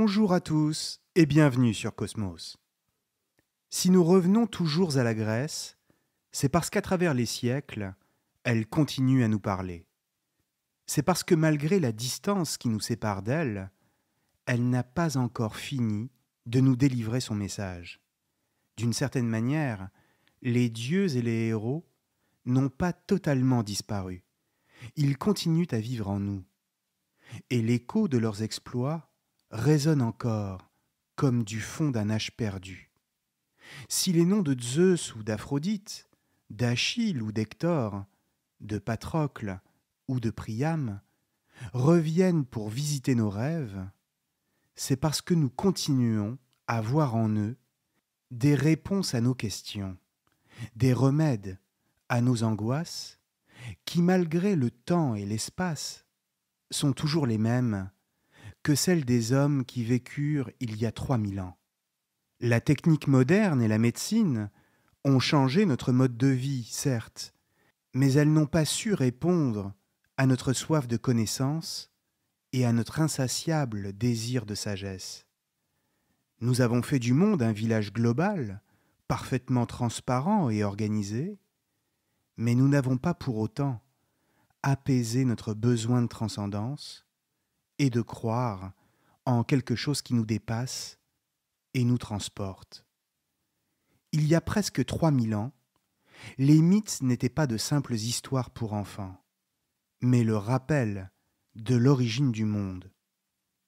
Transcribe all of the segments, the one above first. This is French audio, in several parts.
Bonjour à tous et bienvenue sur Cosmos. Si nous revenons toujours à la Grèce, c'est parce qu'à travers les siècles, elle continue à nous parler. C'est parce que malgré la distance qui nous sépare d'elle, elle n'a pas encore fini de nous délivrer son message. D'une certaine manière, les dieux et les héros n'ont pas totalement disparu. Ils continuent à vivre en nous. Et l'écho de leurs exploits résonne encore comme du fond d'un âge perdu. Si les noms de Zeus ou d'Aphrodite, d'Achille ou d'Hector, de Patrocle ou de Priam reviennent pour visiter nos rêves, c'est parce que nous continuons à voir en eux des réponses à nos questions, des remèdes à nos angoisses, qui malgré le temps et l'espace sont toujours les mêmes que celle des hommes qui vécurent il y a 3000 ans. La technique moderne et la médecine ont changé notre mode de vie, certes, mais elles n'ont pas su répondre à notre soif de connaissance et à notre insatiable désir de sagesse. Nous avons fait du monde un village global, parfaitement transparent et organisé, mais nous n'avons pas pour autant apaisé notre besoin de transcendance et de croire en quelque chose qui nous dépasse et nous transporte. Il y a presque 3000 ans, les mythes n'étaient pas de simples histoires pour enfants, mais le rappel de l'origine du monde.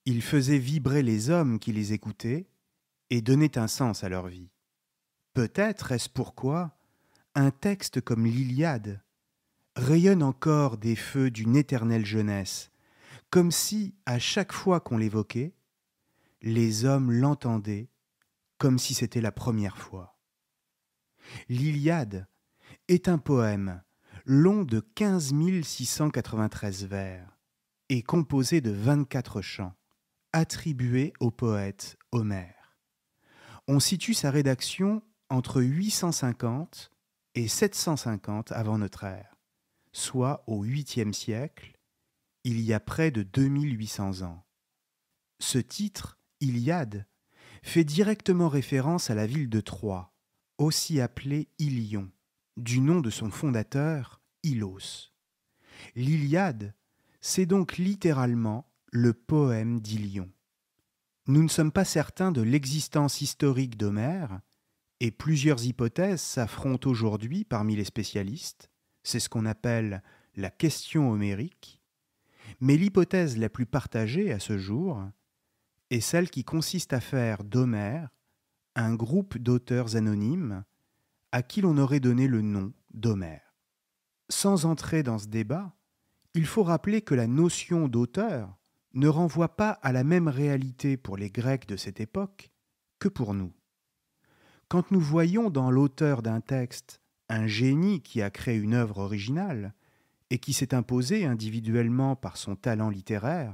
Ils faisaient vibrer les hommes qui les écoutaient et donnaient un sens à leur vie. Peut-être est-ce pourquoi un texte comme l'Iliade rayonne encore des feux d'une éternelle jeunesse comme si à chaque fois qu'on l'évoquait, les hommes l'entendaient comme si c'était la première fois. L'Iliade est un poème long de 15 693 vers et composé de 24 chants attribués au poète Homère. On situe sa rédaction entre 850 et 750 avant notre ère, soit au 8e siècle il y a près de 2800 ans. Ce titre, Iliade, fait directement référence à la ville de Troie, aussi appelée Ilion, du nom de son fondateur, Ilos. L'Iliade, c'est donc littéralement le poème d'Ilion. Nous ne sommes pas certains de l'existence historique d'Homère, et plusieurs hypothèses s'affrontent aujourd'hui parmi les spécialistes. C'est ce qu'on appelle la question homérique, mais l'hypothèse la plus partagée à ce jour est celle qui consiste à faire d'Homère un groupe d'auteurs anonymes à qui l'on aurait donné le nom d'Homère. Sans entrer dans ce débat, il faut rappeler que la notion d'auteur ne renvoie pas à la même réalité pour les Grecs de cette époque que pour nous. Quand nous voyons dans l'auteur d'un texte un génie qui a créé une œuvre originale, et qui s'est imposé individuellement par son talent littéraire,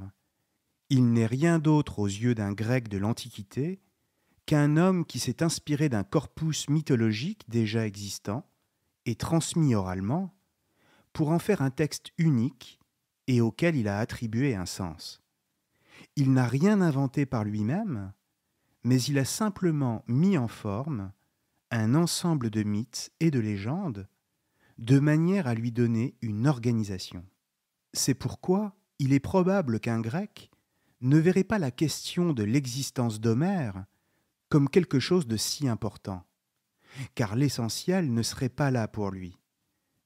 il n'est rien d'autre aux yeux d'un grec de l'Antiquité qu'un homme qui s'est inspiré d'un corpus mythologique déjà existant et transmis oralement pour en faire un texte unique et auquel il a attribué un sens. Il n'a rien inventé par lui-même, mais il a simplement mis en forme un ensemble de mythes et de légendes de manière à lui donner une organisation. C'est pourquoi il est probable qu'un grec ne verrait pas la question de l'existence d'Homère comme quelque chose de si important, car l'essentiel ne serait pas là pour lui,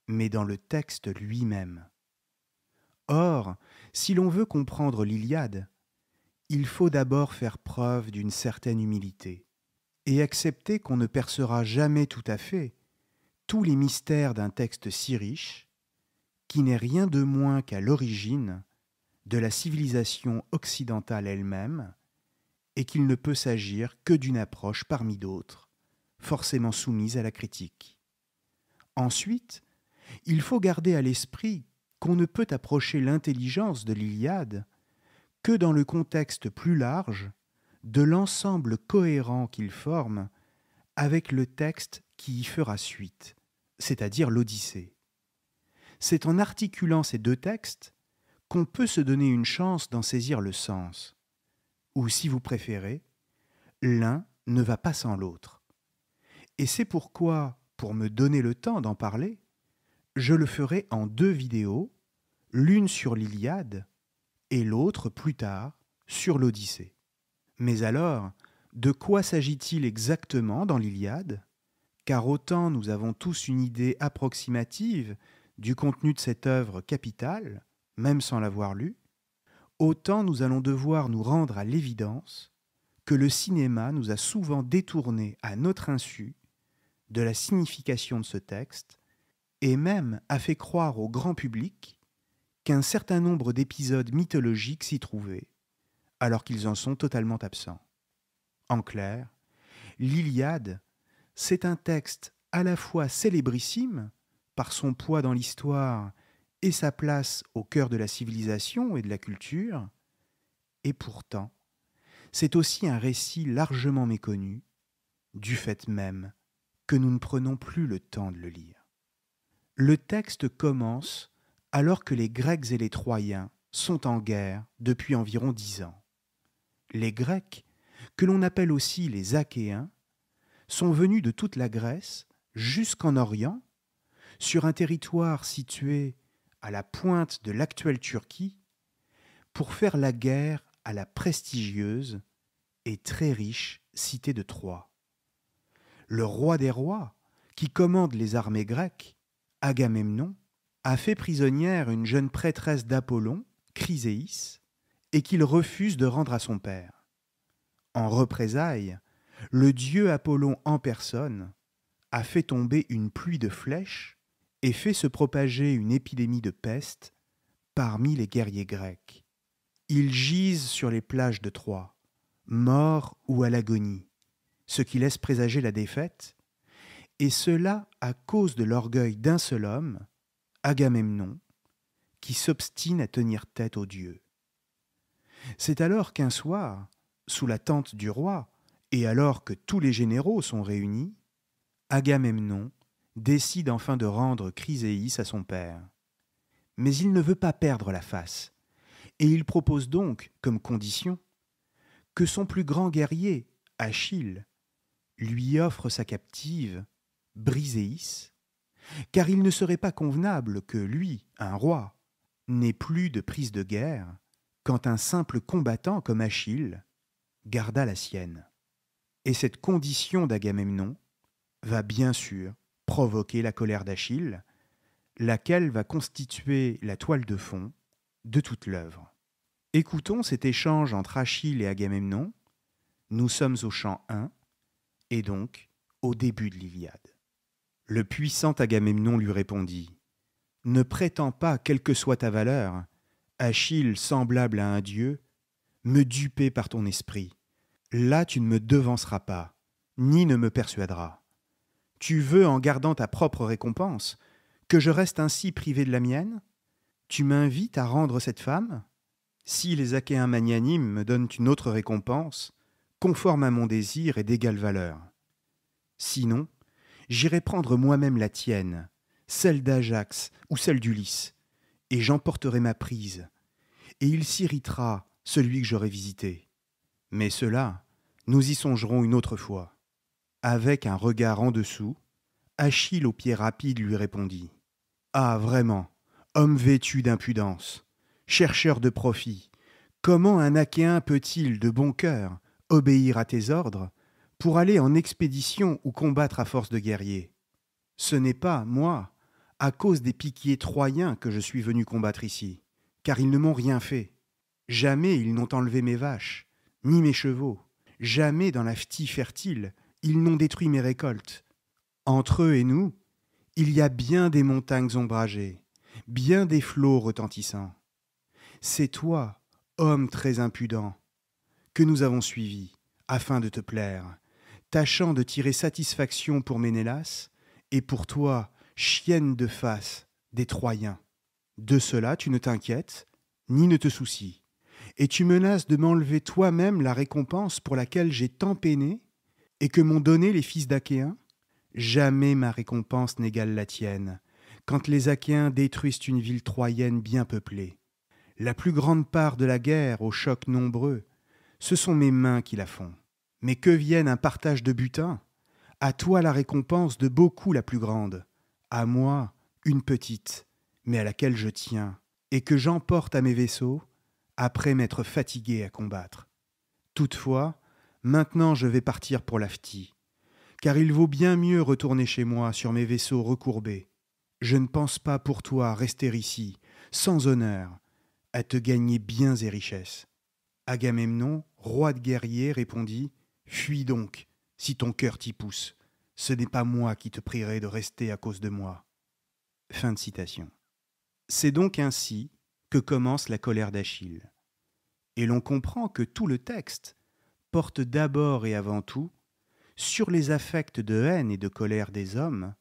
mais dans le texte lui-même. Or, si l'on veut comprendre l'Iliade, il faut d'abord faire preuve d'une certaine humilité et accepter qu'on ne percera jamais tout à fait tous les mystères d'un texte si riche, qui n'est rien de moins qu'à l'origine de la civilisation occidentale elle-même, et qu'il ne peut s'agir que d'une approche parmi d'autres, forcément soumise à la critique. Ensuite, il faut garder à l'esprit qu'on ne peut approcher l'intelligence de l'Iliade que dans le contexte plus large de l'ensemble cohérent qu'il forme avec le texte qui y fera suite, c'est-à-dire l'Odyssée. C'est en articulant ces deux textes qu'on peut se donner une chance d'en saisir le sens. Ou si vous préférez, l'un ne va pas sans l'autre. Et c'est pourquoi, pour me donner le temps d'en parler, je le ferai en deux vidéos, l'une sur l'Iliade et l'autre plus tard sur l'Odyssée. Mais alors, de quoi s'agit-il exactement dans l'Iliade car autant nous avons tous une idée approximative du contenu de cette œuvre capitale, même sans l'avoir lue, autant nous allons devoir nous rendre à l'évidence que le cinéma nous a souvent détourné à notre insu de la signification de ce texte et même a fait croire au grand public qu'un certain nombre d'épisodes mythologiques s'y trouvaient, alors qu'ils en sont totalement absents. En clair, l'Iliade c'est un texte à la fois célébrissime par son poids dans l'histoire et sa place au cœur de la civilisation et de la culture, et pourtant, c'est aussi un récit largement méconnu, du fait même que nous ne prenons plus le temps de le lire. Le texte commence alors que les Grecs et les Troyens sont en guerre depuis environ dix ans. Les Grecs, que l'on appelle aussi les Achéens, sont venus de toute la Grèce jusqu'en Orient, sur un territoire situé à la pointe de l'actuelle Turquie, pour faire la guerre à la prestigieuse et très riche cité de Troie. Le roi des rois, qui commande les armées grecques, Agamemnon, a fait prisonnière une jeune prêtresse d'Apollon, Chryséis, et qu'il refuse de rendre à son père. En représailles, le dieu Apollon en personne a fait tomber une pluie de flèches et fait se propager une épidémie de peste parmi les guerriers grecs. Ils gisent sur les plages de Troie, morts ou à l'agonie, ce qui laisse présager la défaite, et cela à cause de l'orgueil d'un seul homme, Agamemnon, qui s'obstine à tenir tête aux dieux. C'est alors qu'un soir, sous la tente du roi, et alors que tous les généraux sont réunis, Agamemnon décide enfin de rendre Chryséis à son père. Mais il ne veut pas perdre la face, et il propose donc, comme condition, que son plus grand guerrier, Achille, lui offre sa captive, Briséis, car il ne serait pas convenable que lui, un roi, n'ait plus de prise de guerre quand un simple combattant comme Achille garda la sienne. Et cette condition d'Agamemnon va bien sûr provoquer la colère d'Achille, laquelle va constituer la toile de fond de toute l'œuvre. Écoutons cet échange entre Achille et Agamemnon. Nous sommes au champ 1, et donc au début de l'Iliade. Le puissant Agamemnon lui répondit Ne prétends pas, quelle que soit ta valeur, Achille, semblable à un dieu, me duper par ton esprit. Là tu ne me devanceras pas, ni ne me persuaderas. Tu veux, en gardant ta propre récompense, que je reste ainsi privé de la mienne Tu m'invites à rendre cette femme Si les Achéens magnanimes me donnent une autre récompense, conforme à mon désir et d'égale valeur. Sinon, j'irai prendre moi-même la tienne, celle d'Ajax ou celle d'Ulysse, et j'emporterai ma prise, et il s'irritera celui que j'aurai visité. Mais cela, nous y songerons une autre fois. Avec un regard en dessous, Achille aux pieds rapides lui répondit. Ah, vraiment, homme vêtu d'impudence, chercheur de profit, comment un Achéen peut-il, de bon cœur, obéir à tes ordres, pour aller en expédition ou combattre à force de guerriers Ce n'est pas, moi, à cause des piquiers troyens que je suis venu combattre ici, car ils ne m'ont rien fait. Jamais ils n'ont enlevé mes vaches, ni mes chevaux. Jamais dans la phtie fertile, ils n'ont détruit mes récoltes. Entre eux et nous, il y a bien des montagnes ombragées, bien des flots retentissants. C'est toi, homme très impudent, que nous avons suivi, afin de te plaire, tâchant de tirer satisfaction pour Ménélas, et pour toi, chienne de face des Troyens. De cela tu ne t'inquiètes, ni ne te soucies et tu menaces de m'enlever toi-même la récompense pour laquelle j'ai tant peiné, et que m'ont donné les fils d'Achéens Jamais ma récompense n'égale la tienne, quand les Achéens détruisent une ville troyenne bien peuplée. La plus grande part de la guerre, aux chocs nombreux, ce sont mes mains qui la font. Mais que vienne un partage de butin À toi la récompense de beaucoup la plus grande, à moi une petite, mais à laquelle je tiens, et que j'emporte à mes vaisseaux, après m'être fatigué à combattre. Toutefois, maintenant je vais partir pour l'Afti, car il vaut bien mieux retourner chez moi sur mes vaisseaux recourbés. Je ne pense pas pour toi rester ici, sans honneur, à te gagner biens et richesses. Agamemnon, roi de guerriers, répondit Fuis donc, si ton cœur t'y pousse. Ce n'est pas moi qui te prierai de rester à cause de moi. Fin de citation. C'est donc ainsi que commence la colère d'Achille. Et l'on comprend que tout le texte porte d'abord et avant tout sur les affects de haine et de colère des hommes,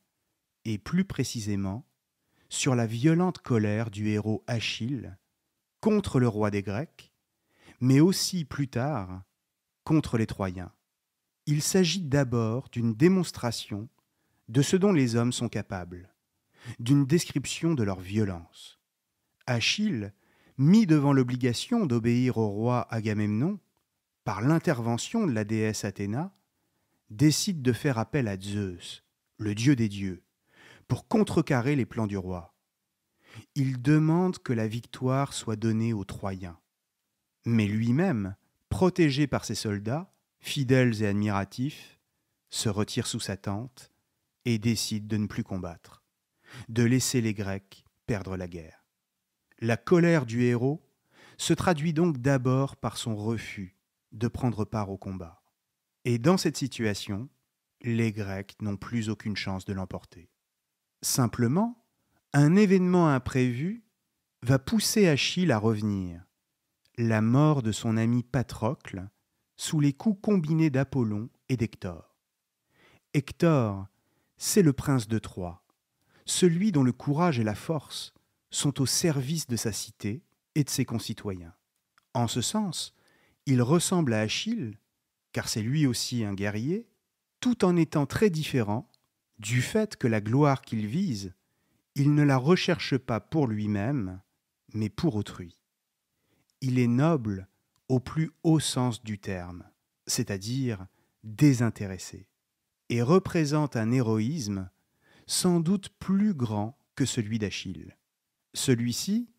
et plus précisément sur la violente colère du héros Achille contre le roi des Grecs, mais aussi plus tard contre les Troyens. Il s'agit d'abord d'une démonstration de ce dont les hommes sont capables, d'une description de leur violence. Achille, mis devant l'obligation d'obéir au roi Agamemnon, par l'intervention de la déesse Athéna, décide de faire appel à Zeus, le dieu des dieux, pour contrecarrer les plans du roi. Il demande que la victoire soit donnée aux Troyens. Mais lui-même, protégé par ses soldats, fidèles et admiratifs, se retire sous sa tente et décide de ne plus combattre, de laisser les Grecs perdre la guerre. La colère du héros se traduit donc d'abord par son refus de prendre part au combat. Et dans cette situation, les Grecs n'ont plus aucune chance de l'emporter. Simplement, un événement imprévu va pousser Achille à revenir. La mort de son ami Patrocle sous les coups combinés d'Apollon et d'Hector. Hector, c'est le prince de Troie, celui dont le courage et la force sont au service de sa cité et de ses concitoyens. En ce sens, il ressemble à Achille, car c'est lui aussi un guerrier, tout en étant très différent du fait que la gloire qu'il vise, il ne la recherche pas pour lui-même, mais pour autrui. Il est noble au plus haut sens du terme, c'est-à-dire désintéressé, et représente un héroïsme sans doute plus grand que celui d'Achille. Celui-ci,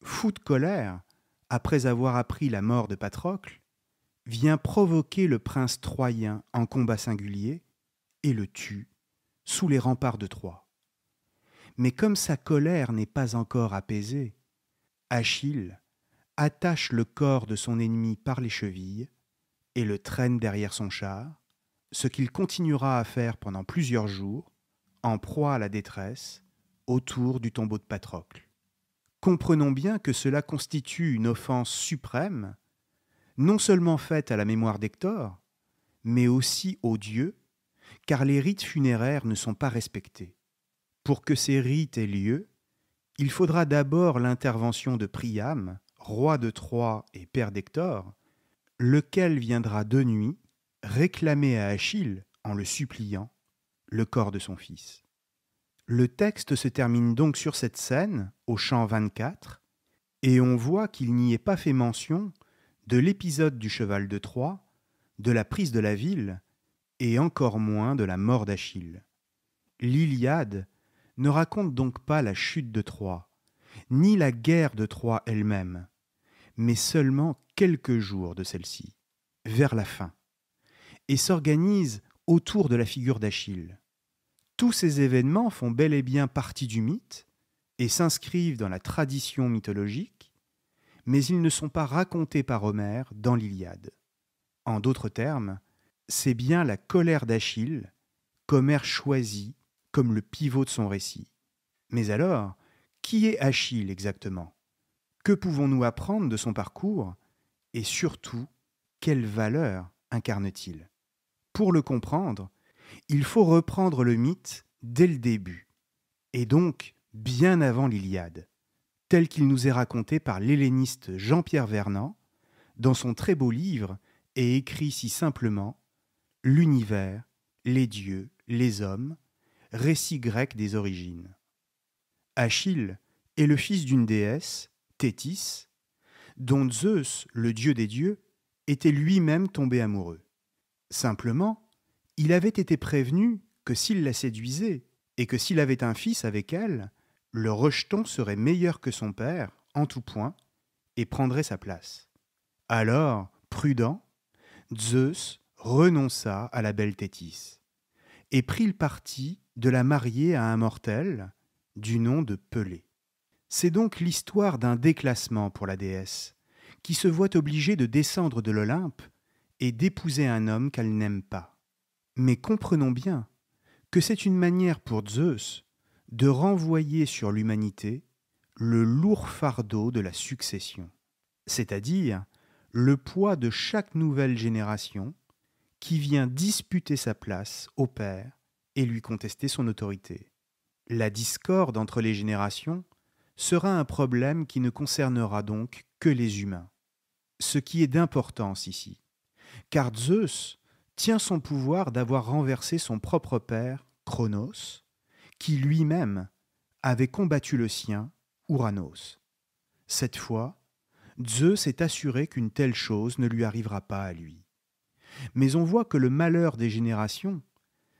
fou de colère, après avoir appris la mort de Patrocle, vient provoquer le prince troyen en combat singulier et le tue sous les remparts de Troie. Mais comme sa colère n'est pas encore apaisée, Achille attache le corps de son ennemi par les chevilles et le traîne derrière son char, ce qu'il continuera à faire pendant plusieurs jours, en proie à la détresse, autour du tombeau de Patrocle comprenons bien que cela constitue une offense suprême, non seulement faite à la mémoire d'Hector, mais aussi aux dieux, car les rites funéraires ne sont pas respectés. Pour que ces rites aient lieu, il faudra d'abord l'intervention de Priam, roi de Troie et père d'Hector, lequel viendra de nuit réclamer à Achille, en le suppliant, le corps de son fils. Le texte se termine donc sur cette scène, au chant 24, et on voit qu'il n'y est pas fait mention de l'épisode du cheval de Troie, de la prise de la ville, et encore moins de la mort d'Achille. L'Iliade ne raconte donc pas la chute de Troie, ni la guerre de Troie elle-même, mais seulement quelques jours de celle-ci, vers la fin, et s'organise autour de la figure d'Achille. Tous ces événements font bel et bien partie du mythe et s'inscrivent dans la tradition mythologique, mais ils ne sont pas racontés par Homère dans l'Iliade. En d'autres termes, c'est bien la colère d'Achille qu'Homère choisit comme le pivot de son récit. Mais alors, qui est Achille exactement Que pouvons-nous apprendre de son parcours Et surtout, quelle valeur incarne-t-il Pour le comprendre, il faut reprendre le mythe dès le début, et donc bien avant l'Iliade, tel qu'il nous est raconté par l'helléniste Jean-Pierre Vernant dans son très beau livre et écrit si simplement L'univers, les dieux, les hommes, récit grec des origines. Achille est le fils d'une déesse, Thétis, dont Zeus, le dieu des dieux, était lui-même tombé amoureux. Simplement, il avait été prévenu que s'il la séduisait, et que s'il avait un fils avec elle, le rejeton serait meilleur que son père, en tout point, et prendrait sa place. Alors, prudent, Zeus renonça à la belle Tétis et prit le parti de la marier à un mortel, du nom de Pelée. C'est donc l'histoire d'un déclassement pour la déesse, qui se voit obligée de descendre de l'Olympe et d'épouser un homme qu'elle n'aime pas. Mais comprenons bien que c'est une manière pour Zeus de renvoyer sur l'humanité le lourd fardeau de la succession, c'est-à-dire le poids de chaque nouvelle génération qui vient disputer sa place au père et lui contester son autorité. La discorde entre les générations sera un problème qui ne concernera donc que les humains. Ce qui est d'importance ici, car Zeus tient son pouvoir d'avoir renversé son propre père, Chronos, qui lui-même avait combattu le sien, Uranos. Cette fois, Zeus s'est assuré qu'une telle chose ne lui arrivera pas à lui. Mais on voit que le malheur des générations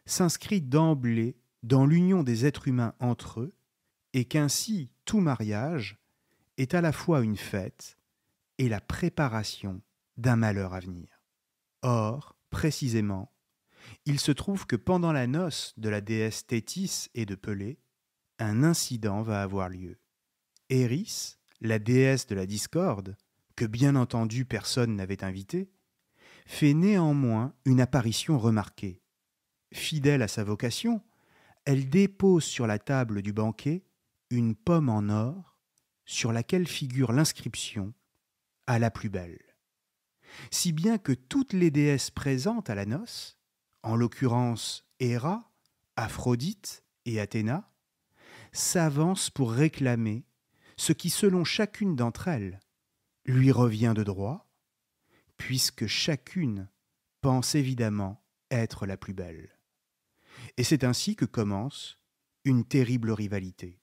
s'inscrit d'emblée dans l'union des êtres humains entre eux, et qu'ainsi tout mariage est à la fois une fête et la préparation d'un malheur à venir. Or, Précisément, il se trouve que pendant la noce de la déesse Thétis et de Pelée, un incident va avoir lieu. Eris, la déesse de la discorde, que bien entendu personne n'avait invitée, fait néanmoins une apparition remarquée. Fidèle à sa vocation, elle dépose sur la table du banquet une pomme en or sur laquelle figure l'inscription à la plus belle si bien que toutes les déesses présentes à la noce, en l'occurrence Héra, Aphrodite et Athéna, s'avancent pour réclamer ce qui, selon chacune d'entre elles, lui revient de droit, puisque chacune pense évidemment être la plus belle. Et c'est ainsi que commence une terrible rivalité.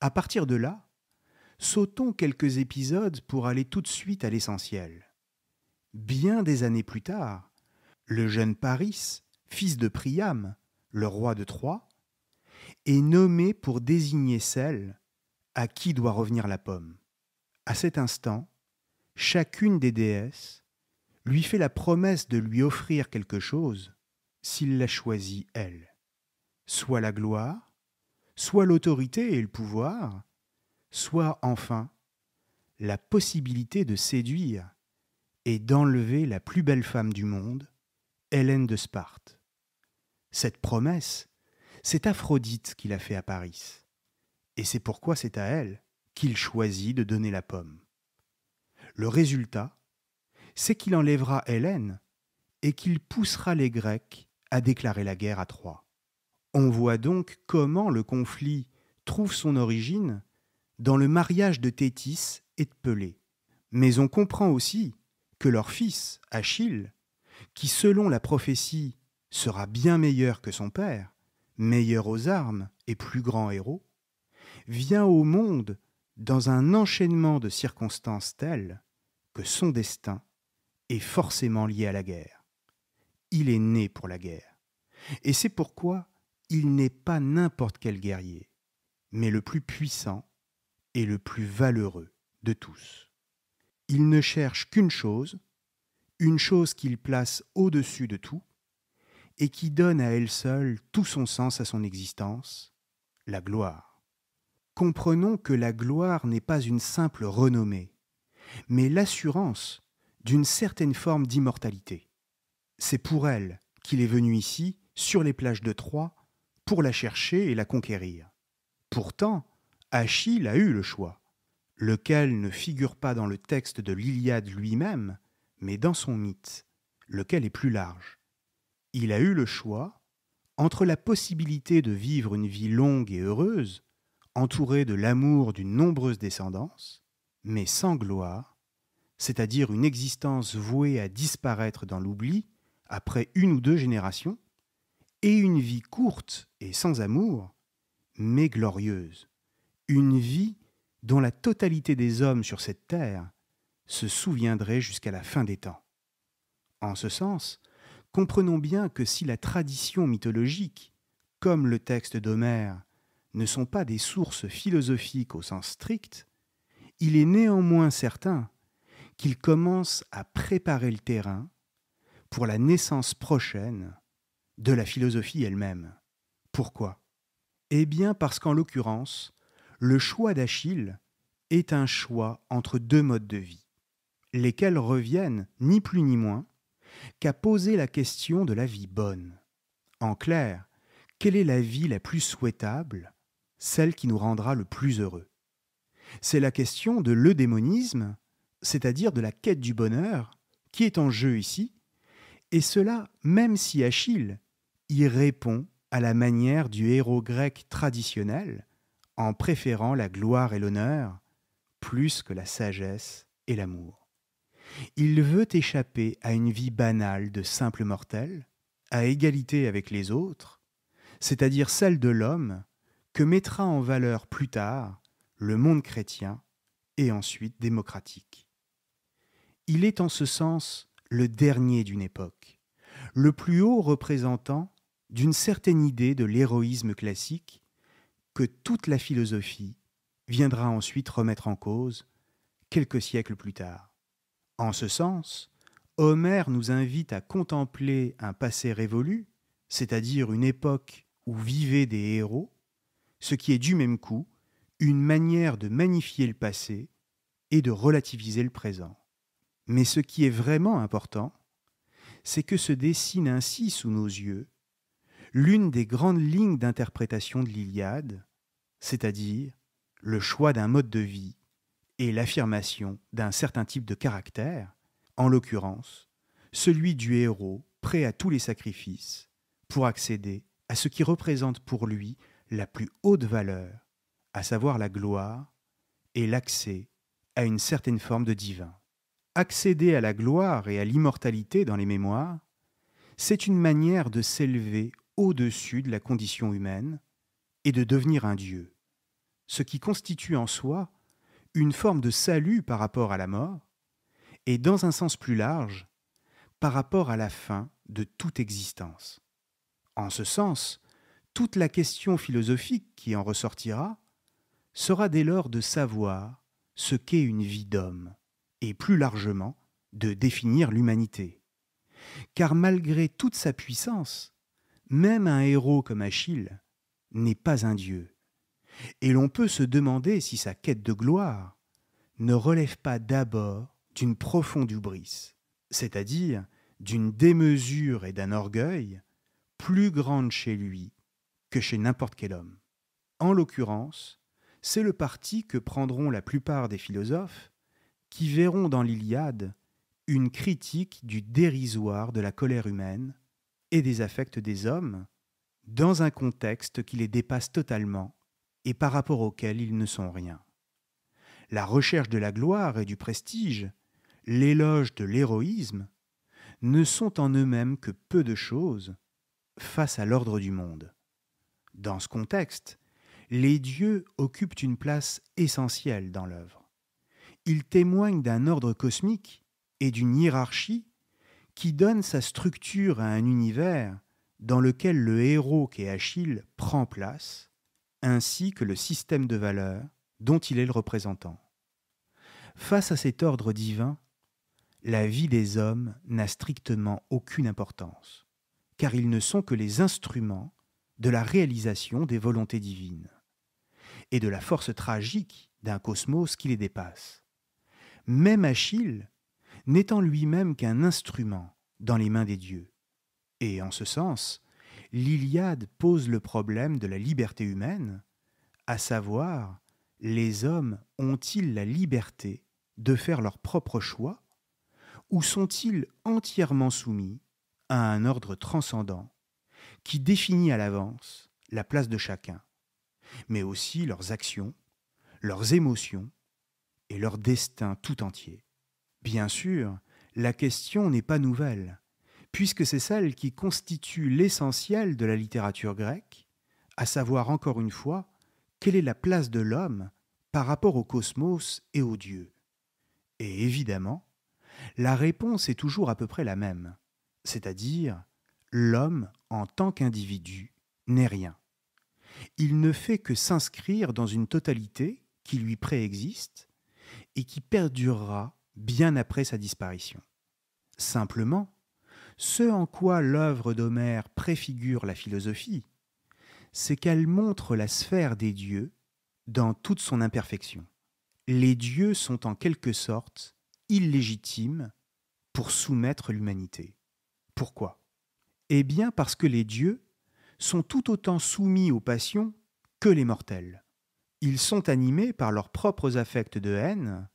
À partir de là, sautons quelques épisodes pour aller tout de suite à l'essentiel bien des années plus tard, le jeune Paris, fils de Priam, le roi de Troie, est nommé pour désigner celle à qui doit revenir la pomme. À cet instant, chacune des déesses lui fait la promesse de lui offrir quelque chose s'il la choisit elle. Soit la gloire, soit l'autorité et le pouvoir, soit enfin la possibilité de séduire et d'enlever la plus belle femme du monde, Hélène de Sparte. Cette promesse, c'est Aphrodite qui l'a fait à Paris, et c'est pourquoi c'est à elle qu'il choisit de donner la pomme. Le résultat, c'est qu'il enlèvera Hélène et qu'il poussera les Grecs à déclarer la guerre à Troie. On voit donc comment le conflit trouve son origine dans le mariage de Thétis et de Pelée. Mais on comprend aussi que leur fils, Achille, qui selon la prophétie sera bien meilleur que son père, meilleur aux armes et plus grand héros, vient au monde dans un enchaînement de circonstances telles que son destin est forcément lié à la guerre. Il est né pour la guerre. Et c'est pourquoi il n'est pas n'importe quel guerrier, mais le plus puissant et le plus valeureux de tous. Il ne cherche qu'une chose, une chose qu'il place au-dessus de tout, et qui donne à elle seule tout son sens à son existence, la gloire. Comprenons que la gloire n'est pas une simple renommée, mais l'assurance d'une certaine forme d'immortalité. C'est pour elle qu'il est venu ici, sur les plages de Troie, pour la chercher et la conquérir. Pourtant, Achille a eu le choix lequel ne figure pas dans le texte de l'Iliade lui-même, mais dans son mythe, lequel est plus large. Il a eu le choix entre la possibilité de vivre une vie longue et heureuse, entourée de l'amour d'une nombreuse descendance, mais sans gloire, c'est-à-dire une existence vouée à disparaître dans l'oubli après une ou deux générations, et une vie courte et sans amour, mais glorieuse, une vie dont la totalité des hommes sur cette terre se souviendrait jusqu'à la fin des temps. En ce sens, comprenons bien que si la tradition mythologique, comme le texte d'Homère, ne sont pas des sources philosophiques au sens strict, il est néanmoins certain qu'il commence à préparer le terrain pour la naissance prochaine de la philosophie elle-même. Pourquoi Eh bien parce qu'en l'occurrence, le choix d'Achille est un choix entre deux modes de vie, lesquels reviennent, ni plus ni moins, qu'à poser la question de la vie bonne. En clair, quelle est la vie la plus souhaitable, celle qui nous rendra le plus heureux C'est la question de l'eudémonisme, c'est-à-dire de la quête du bonheur, qui est en jeu ici, et cela même si Achille y répond à la manière du héros grec traditionnel, en préférant la gloire et l'honneur plus que la sagesse et l'amour. Il veut échapper à une vie banale de simple mortel, à égalité avec les autres, c'est-à-dire celle de l'homme, que mettra en valeur plus tard le monde chrétien et ensuite démocratique. Il est en ce sens le dernier d'une époque, le plus haut représentant d'une certaine idée de l'héroïsme classique que toute la philosophie viendra ensuite remettre en cause quelques siècles plus tard. En ce sens, Homère nous invite à contempler un passé révolu, c'est-à-dire une époque où vivaient des héros, ce qui est du même coup une manière de magnifier le passé et de relativiser le présent. Mais ce qui est vraiment important, c'est que se dessine ainsi sous nos yeux l'une des grandes lignes d'interprétation de l'Iliade, c'est-à-dire le choix d'un mode de vie et l'affirmation d'un certain type de caractère, en l'occurrence celui du héros prêt à tous les sacrifices pour accéder à ce qui représente pour lui la plus haute valeur, à savoir la gloire et l'accès à une certaine forme de divin. Accéder à la gloire et à l'immortalité dans les mémoires, c'est une manière de s'élever au-dessus de la condition humaine et de devenir un Dieu, ce qui constitue en soi une forme de salut par rapport à la mort, et dans un sens plus large, par rapport à la fin de toute existence. En ce sens, toute la question philosophique qui en ressortira sera dès lors de savoir ce qu'est une vie d'homme, et plus largement de définir l'humanité. Car malgré toute sa puissance, même un héros comme Achille n'est pas un dieu. Et l'on peut se demander si sa quête de gloire ne relève pas d'abord d'une profonde hubris, c'est-à-dire d'une démesure et d'un orgueil plus grande chez lui que chez n'importe quel homme. En l'occurrence, c'est le parti que prendront la plupart des philosophes qui verront dans l'Iliade une critique du dérisoire de la colère humaine et des affects des hommes dans un contexte qui les dépasse totalement et par rapport auquel ils ne sont rien. La recherche de la gloire et du prestige, l'éloge de l'héroïsme, ne sont en eux-mêmes que peu de choses face à l'ordre du monde. Dans ce contexte, les dieux occupent une place essentielle dans l'œuvre. Ils témoignent d'un ordre cosmique et d'une hiérarchie qui donne sa structure à un univers dans lequel le héros qu'est Achille prend place, ainsi que le système de valeurs dont il est le représentant. Face à cet ordre divin, la vie des hommes n'a strictement aucune importance, car ils ne sont que les instruments de la réalisation des volontés divines et de la force tragique d'un cosmos qui les dépasse. Même Achille n'étant lui-même qu'un instrument dans les mains des dieux. Et en ce sens, l'Iliade pose le problème de la liberté humaine, à savoir, les hommes ont-ils la liberté de faire leur propre choix, ou sont-ils entièrement soumis à un ordre transcendant qui définit à l'avance la place de chacun, mais aussi leurs actions, leurs émotions et leur destin tout entier. Bien sûr, la question n'est pas nouvelle, puisque c'est celle qui constitue l'essentiel de la littérature grecque, à savoir encore une fois, quelle est la place de l'homme par rapport au cosmos et aux dieux. Et évidemment, la réponse est toujours à peu près la même, c'est-à-dire l'homme en tant qu'individu n'est rien. Il ne fait que s'inscrire dans une totalité qui lui préexiste et qui perdurera bien après sa disparition. Simplement, ce en quoi l'œuvre d'Homère préfigure la philosophie, c'est qu'elle montre la sphère des dieux dans toute son imperfection. Les dieux sont en quelque sorte illégitimes pour soumettre l'humanité. Pourquoi Eh bien parce que les dieux sont tout autant soumis aux passions que les mortels. Ils sont animés par leurs propres affects de haine,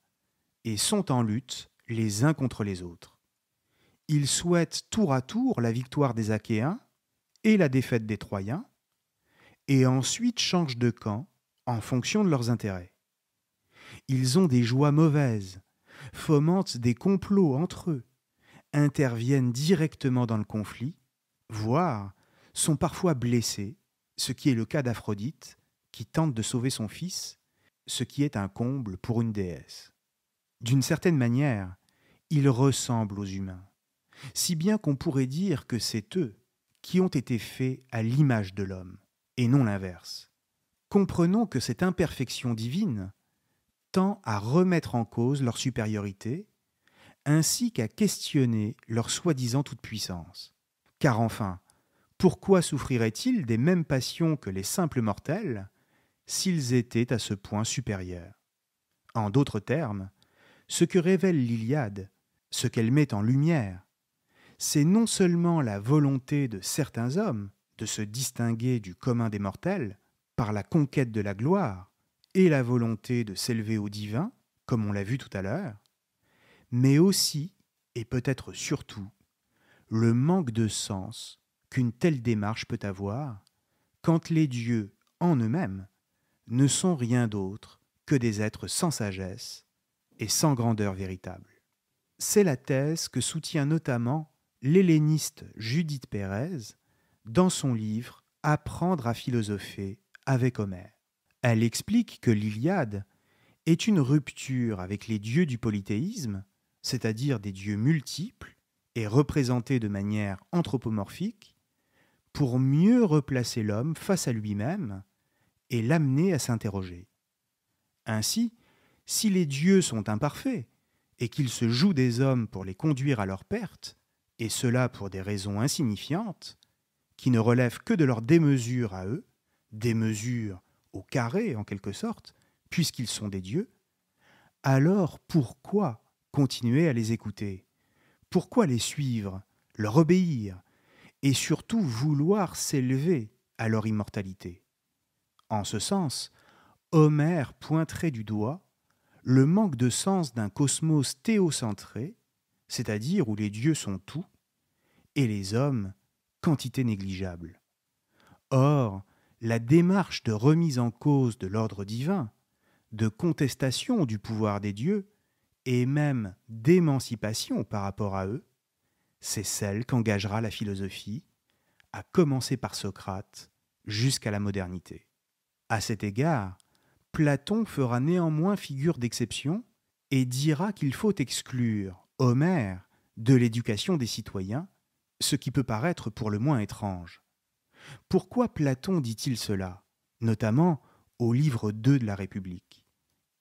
et sont en lutte les uns contre les autres. Ils souhaitent tour à tour la victoire des Achéens et la défaite des Troyens, et ensuite changent de camp en fonction de leurs intérêts. Ils ont des joies mauvaises, fomentent des complots entre eux, interviennent directement dans le conflit, voire sont parfois blessés, ce qui est le cas d'Aphrodite, qui tente de sauver son fils, ce qui est un comble pour une déesse. D'une certaine manière, ils ressemblent aux humains, si bien qu'on pourrait dire que c'est eux qui ont été faits à l'image de l'homme, et non l'inverse. Comprenons que cette imperfection divine tend à remettre en cause leur supériorité, ainsi qu'à questionner leur soi-disant toute-puissance. Car enfin, pourquoi souffriraient-ils des mêmes passions que les simples mortels s'ils étaient à ce point supérieurs En d'autres termes, ce que révèle l'Iliade, ce qu'elle met en lumière, c'est non seulement la volonté de certains hommes de se distinguer du commun des mortels par la conquête de la gloire et la volonté de s'élever au divin, comme on l'a vu tout à l'heure, mais aussi, et peut-être surtout, le manque de sens qu'une telle démarche peut avoir quand les dieux en eux-mêmes ne sont rien d'autre que des êtres sans sagesse et sans grandeur véritable. C'est la thèse que soutient notamment l'helléniste Judith Pérez dans son livre Apprendre à philosopher avec Homère. Elle explique que l'Iliade est une rupture avec les dieux du polythéisme, c'est-à-dire des dieux multiples et représentés de manière anthropomorphique, pour mieux replacer l'homme face à lui-même et l'amener à s'interroger. Ainsi, si les dieux sont imparfaits, et qu'ils se jouent des hommes pour les conduire à leur perte, et cela pour des raisons insignifiantes, qui ne relèvent que de leur démesure à eux, démesure au carré en quelque sorte, puisqu'ils sont des dieux, alors pourquoi continuer à les écouter Pourquoi les suivre, leur obéir, et surtout vouloir s'élever à leur immortalité En ce sens, Homère pointerait du doigt le manque de sens d'un cosmos théocentré, c'est-à-dire où les dieux sont tout, et les hommes quantité négligeable. Or, la démarche de remise en cause de l'ordre divin, de contestation du pouvoir des dieux, et même d'émancipation par rapport à eux, c'est celle qu'engagera la philosophie, à commencer par Socrate, jusqu'à la modernité. À cet égard, Platon fera néanmoins figure d'exception et dira qu'il faut exclure Homère de l'éducation des citoyens, ce qui peut paraître pour le moins étrange. Pourquoi Platon dit-il cela, notamment au livre 2 de la République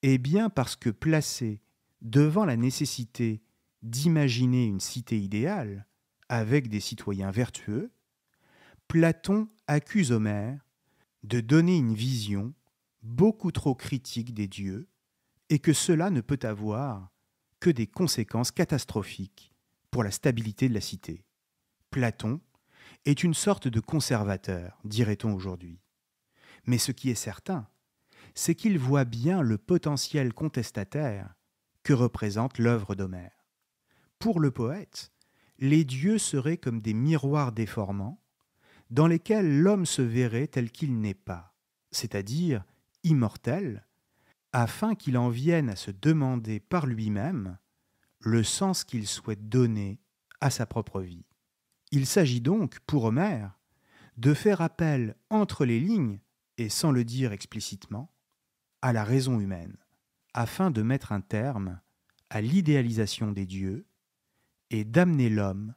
Eh bien parce que placé devant la nécessité d'imaginer une cité idéale, avec des citoyens vertueux, Platon accuse Homère de donner une vision beaucoup trop critique des dieux et que cela ne peut avoir que des conséquences catastrophiques pour la stabilité de la cité. Platon est une sorte de conservateur, dirait-on aujourd'hui. Mais ce qui est certain, c'est qu'il voit bien le potentiel contestataire que représente l'œuvre d'Homère. Pour le poète, les dieux seraient comme des miroirs déformants dans lesquels l'homme se verrait tel qu'il n'est pas, c'est-à-dire immortel, afin qu'il en vienne à se demander par lui-même le sens qu'il souhaite donner à sa propre vie. Il s'agit donc, pour Homère, de faire appel entre les lignes, et sans le dire explicitement, à la raison humaine, afin de mettre un terme à l'idéalisation des dieux et d'amener l'homme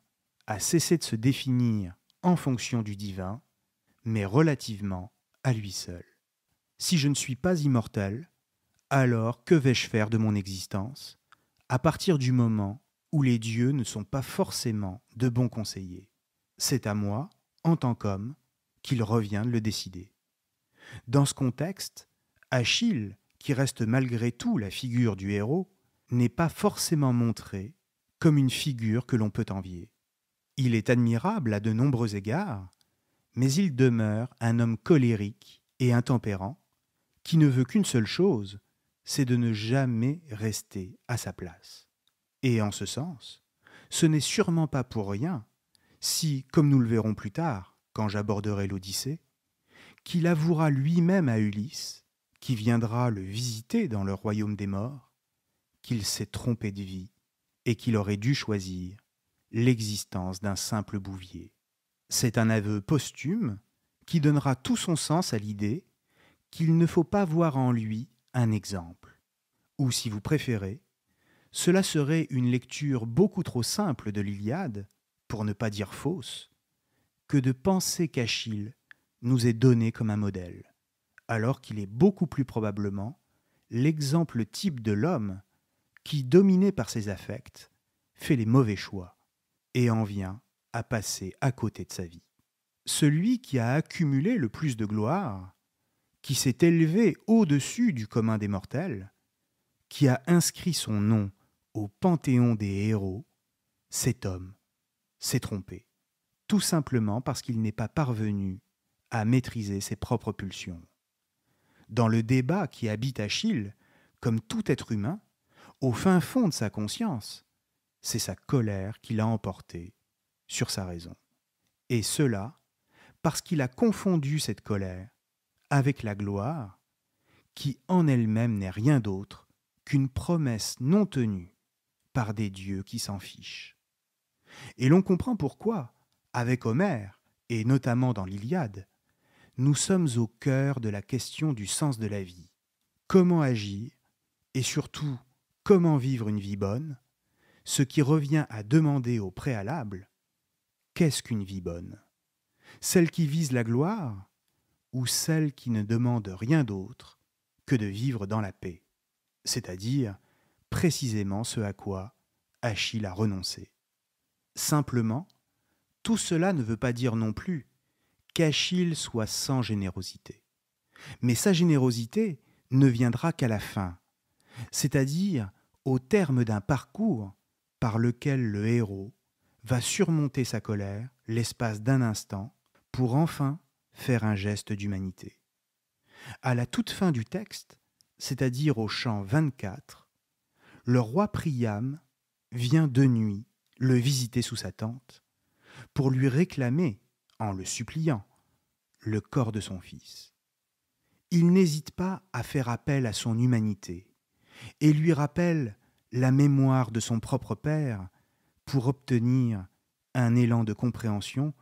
à cesser de se définir en fonction du divin, mais relativement à lui seul. Si je ne suis pas immortel, alors que vais-je faire de mon existence à partir du moment où les dieux ne sont pas forcément de bons conseillers C'est à moi, en tant qu'homme, qu'il revient de le décider. Dans ce contexte, Achille, qui reste malgré tout la figure du héros, n'est pas forcément montré comme une figure que l'on peut envier. Il est admirable à de nombreux égards, mais il demeure un homme colérique et intempérant, qui ne veut qu'une seule chose, c'est de ne jamais rester à sa place. Et en ce sens, ce n'est sûrement pas pour rien si, comme nous le verrons plus tard, quand j'aborderai l'Odyssée, qu'il avouera lui-même à Ulysse, qui viendra le visiter dans le royaume des morts, qu'il s'est trompé de vie et qu'il aurait dû choisir l'existence d'un simple bouvier. C'est un aveu posthume qui donnera tout son sens à l'idée qu'il ne faut pas voir en lui un exemple. Ou si vous préférez, cela serait une lecture beaucoup trop simple de l'Iliade, pour ne pas dire fausse, que de penser qu'Achille nous est donné comme un modèle, alors qu'il est beaucoup plus probablement l'exemple type de l'homme qui, dominé par ses affects, fait les mauvais choix et en vient à passer à côté de sa vie. Celui qui a accumulé le plus de gloire qui s'est élevé au-dessus du commun des mortels, qui a inscrit son nom au panthéon des héros, cet homme s'est trompé, tout simplement parce qu'il n'est pas parvenu à maîtriser ses propres pulsions. Dans le débat qui habite Achille, comme tout être humain, au fin fond de sa conscience, c'est sa colère qui l'a emporté sur sa raison. Et cela parce qu'il a confondu cette colère avec la gloire, qui en elle-même n'est rien d'autre qu'une promesse non tenue par des dieux qui s'en fichent. Et l'on comprend pourquoi, avec Homère, et notamment dans l'Iliade, nous sommes au cœur de la question du sens de la vie. Comment agir, et surtout comment vivre une vie bonne, ce qui revient à demander au préalable Qu'est-ce qu'une vie bonne Celle qui vise la gloire ou celle qui ne demande rien d'autre que de vivre dans la paix, c'est-à-dire précisément ce à quoi Achille a renoncé. Simplement, tout cela ne veut pas dire non plus qu'Achille soit sans générosité. Mais sa générosité ne viendra qu'à la fin, c'est-à-dire au terme d'un parcours par lequel le héros va surmonter sa colère l'espace d'un instant pour enfin faire un geste d'humanité. À la toute fin du texte, c'est-à-dire au chant 24, le roi Priam vient de nuit le visiter sous sa tente pour lui réclamer, en le suppliant, le corps de son fils. Il n'hésite pas à faire appel à son humanité et lui rappelle la mémoire de son propre père pour obtenir un élan de compréhension,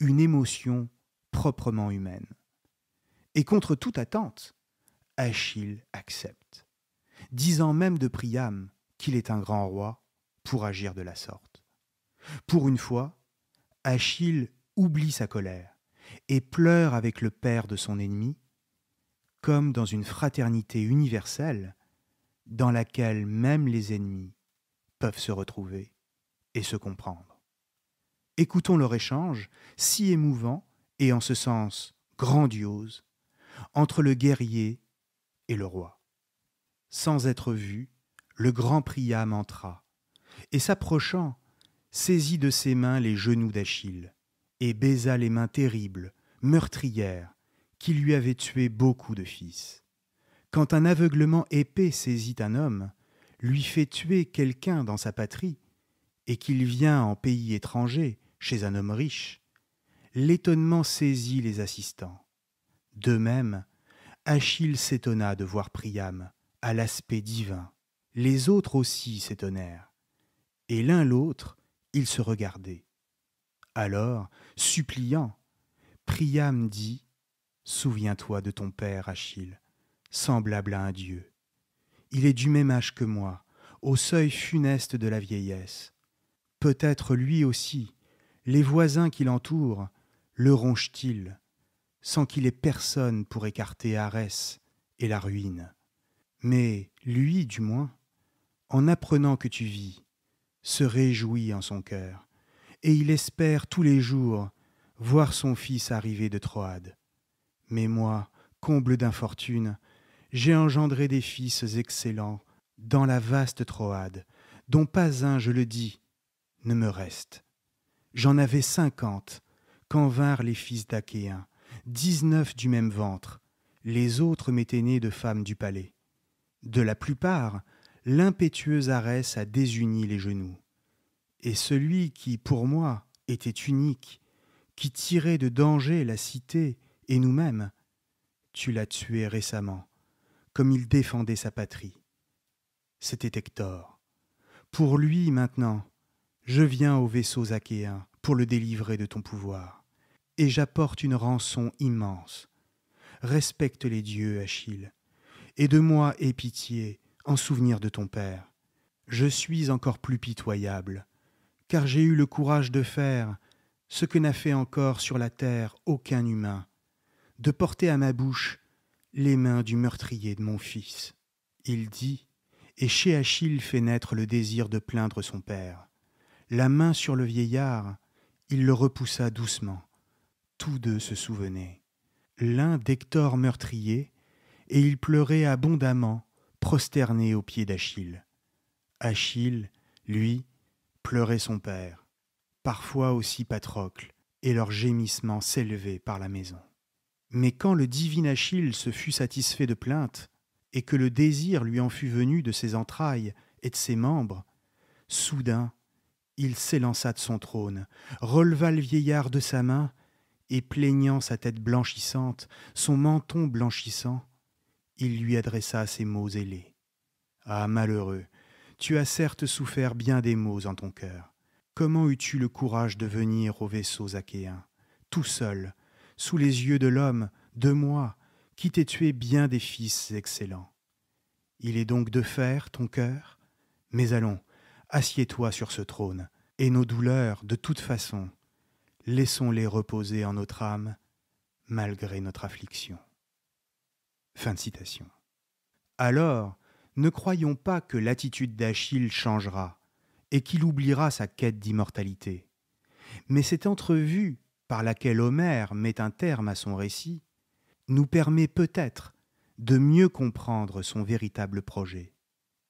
une émotion proprement humaine. Et contre toute attente, Achille accepte, disant même de Priam qu'il est un grand roi pour agir de la sorte. Pour une fois, Achille oublie sa colère et pleure avec le père de son ennemi, comme dans une fraternité universelle dans laquelle même les ennemis peuvent se retrouver et se comprendre. Écoutons leur échange, si émouvant et en ce sens grandiose, entre le guerrier et le roi. Sans être vu, le grand Priam entra, et s'approchant, saisit de ses mains les genoux d'Achille, et baisa les mains terribles, meurtrières, qui lui avaient tué beaucoup de fils. Quand un aveuglement épais saisit un homme, lui fait tuer quelqu'un dans sa patrie, et qu'il vient en pays étranger, chez un homme riche, l'étonnement saisit les assistants. De même, Achille s'étonna de voir Priam à l'aspect divin. Les autres aussi s'étonnèrent. Et l'un l'autre, ils se regardaient. Alors, suppliant, Priam dit Souviens-toi de ton père, Achille, semblable à un dieu. Il est du même âge que moi, au seuil funeste de la vieillesse. Peut-être lui aussi, les voisins qui l'entourent, le ronge-t-il, sans qu'il ait personne pour écarter Arès et la ruine. Mais lui, du moins, en apprenant que tu vis, se réjouit en son cœur, et il espère tous les jours voir son fils arriver de Troade. Mais moi, comble d'infortune, j'ai engendré des fils excellents dans la vaste Troade, dont pas un, je le dis, ne me reste. J'en avais cinquante qu'en vinrent les fils d'Achéens, dix-neuf du même ventre, les autres m'étaient nés de femmes du palais. De la plupart, l'impétueuse Arès a désuni les genoux. Et celui qui, pour moi, était unique, qui tirait de danger la cité et nous-mêmes, tu l'as tué récemment, comme il défendait sa patrie. C'était Hector. Pour lui, maintenant, je viens aux vaisseaux achéens, pour le délivrer de ton pouvoir. Et j'apporte une rançon immense. Respecte les dieux, Achille. Et de moi aie pitié, en souvenir de ton père. Je suis encore plus pitoyable, car j'ai eu le courage de faire ce que n'a fait encore sur la terre aucun humain, de porter à ma bouche les mains du meurtrier de mon fils. Il dit, et chez Achille fait naître le désir de plaindre son père. La main sur le vieillard, il le repoussa doucement. Tous deux se souvenaient. L'un d'Hector meurtrier, et il pleurait abondamment, prosterné aux pieds d'Achille. Achille, lui, pleurait son père, parfois aussi Patrocle, et leurs gémissements s'élevaient par la maison. Mais quand le divin Achille se fut satisfait de plaintes, et que le désir lui en fut venu de ses entrailles et de ses membres, soudain il s'élança de son trône, releva le vieillard de sa main, et plaignant sa tête blanchissante, son menton blanchissant, il lui adressa ces mots ailés. Ah malheureux, tu as certes souffert bien des maux en ton cœur. Comment eus-tu le courage de venir aux vaisseaux achéens, tout seul, sous les yeux de l'homme, de moi, qui t'ai tué bien des fils excellents Il est donc de fer ton cœur Mais allons, assieds-toi sur ce trône, et nos douleurs, de toute façon, laissons-les reposer en notre âme, malgré notre affliction. Fin de citation. Alors, ne croyons pas que l'attitude d'Achille changera et qu'il oubliera sa quête d'immortalité. Mais cette entrevue, par laquelle Homère met un terme à son récit, nous permet peut-être de mieux comprendre son véritable projet.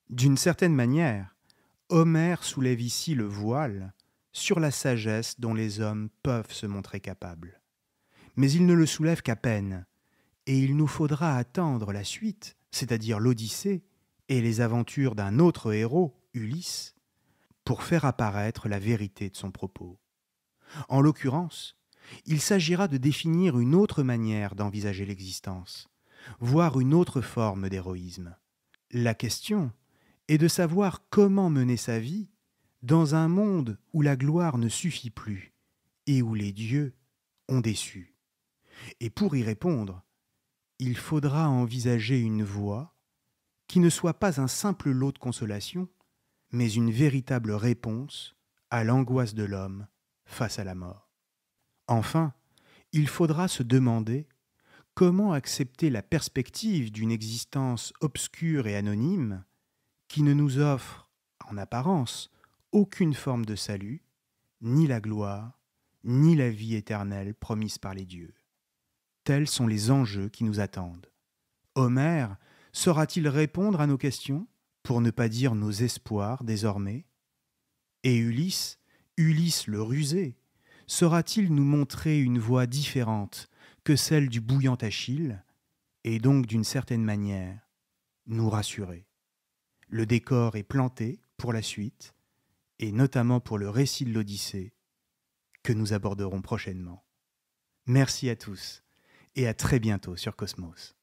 D'une certaine manière, Homère soulève ici le voile sur la sagesse dont les hommes peuvent se montrer capables. Mais il ne le soulève qu'à peine, et il nous faudra attendre la suite, c'est-à-dire l'Odyssée et les aventures d'un autre héros, Ulysse, pour faire apparaître la vérité de son propos. En l'occurrence, il s'agira de définir une autre manière d'envisager l'existence, voire une autre forme d'héroïsme. La question, et de savoir comment mener sa vie dans un monde où la gloire ne suffit plus et où les dieux ont déçu. Et pour y répondre, il faudra envisager une voie qui ne soit pas un simple lot de consolation, mais une véritable réponse à l'angoisse de l'homme face à la mort. Enfin, il faudra se demander comment accepter la perspective d'une existence obscure et anonyme qui ne nous offre, en apparence, aucune forme de salut, ni la gloire, ni la vie éternelle promise par les dieux. Tels sont les enjeux qui nous attendent. Homère saura-t-il répondre à nos questions, pour ne pas dire nos espoirs désormais Et Ulysse, Ulysse le rusé, saura-t-il nous montrer une voie différente que celle du bouillant Achille, et donc d'une certaine manière nous rassurer le décor est planté pour la suite, et notamment pour le récit de l'Odyssée, que nous aborderons prochainement. Merci à tous, et à très bientôt sur Cosmos.